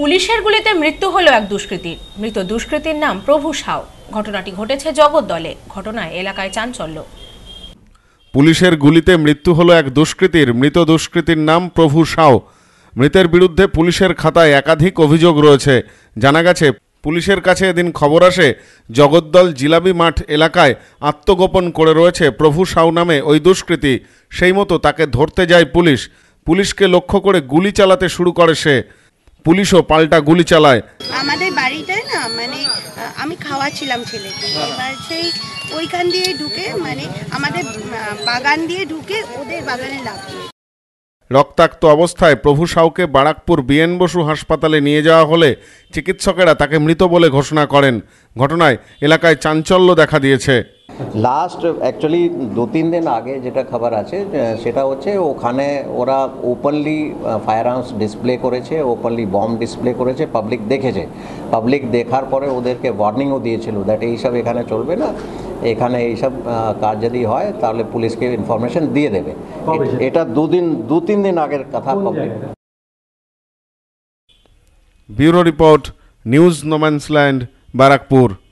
পুলিশের গুলিতে মৃত্যু হলো এক দুষ্কৃতীর মৃত দুষ্কৃতীর নাম প্রভু সাউ ঘটনাটি ঘটেছে জগদ্দলে ঘটনায় এলাকায় চাঞ্চল্য পুলিশের গুলিতে মৃত্যু হলো এক দুষ্কৃতীর মৃত দুষ্কৃতীর নাম প্রভু সাউ মৃতের বিরুদ্ধে পুলিশের খাতায় একাধিক অভিযোগ রয়েছে জানা গেছে পুলিশের কাছে এদিন খবর আসে জগদ্দল জিলাবি মাঠ এলাকায় আত্মগোপন করে রয়েছে প্রভু সাউ নামে ওই দুষ্কৃতী সেই মতো তাকে ধরতে যায় পুলিশ পুলিশকে লক্ষ্য করে গুলি চালাতে শুরু করে সে পুলিশও পাল্টা গুলি চালায় আমাদের বাড়িতে না মানে আমি খাওয়াচ্ছিলাম ছেলেকে এবার সেই ওইখান দিয়ে ঢুকে মানে আমাদের বাগান দিয়ে ঢুকে ওদের বাগানে লাগছে রক্তাক্ত অবস্থায় প্রভু সাউকে বারাকপুর বিএন বসু হাসপাতালে নিয়ে যাওয়া হলে চিকিৎসকেরা তাকে মৃত বলে ঘোষণা করেন ঘটনায় এলাকায় চাঞ্চল্য দেখা দিয়েছে লাস্ট অ্যাকচুয়ালি দু তিন দিন আগে যেটা খবর আছে সেটা হচ্ছে ওখানে ওরা ওপেনলি ফায়ার আর্মস ডিসপ্লে করেছে ওপেনলি বম্ব ডিসপ্লে করেছে পাবলিক দেখেছে পাবলিক দেখার পরে ওদেরকে ওয়ার্নিংও দিয়েছিল দ্যাট এইসব এখানে চলবে না এখানে এইসব কাজ যদি হয় তাহলে পুলিশকে ইনফরমেশন দিয়ে দেবে এটা দুদিন দু তিন দিন আগের কথা public bureau report news no man's land Barrackpore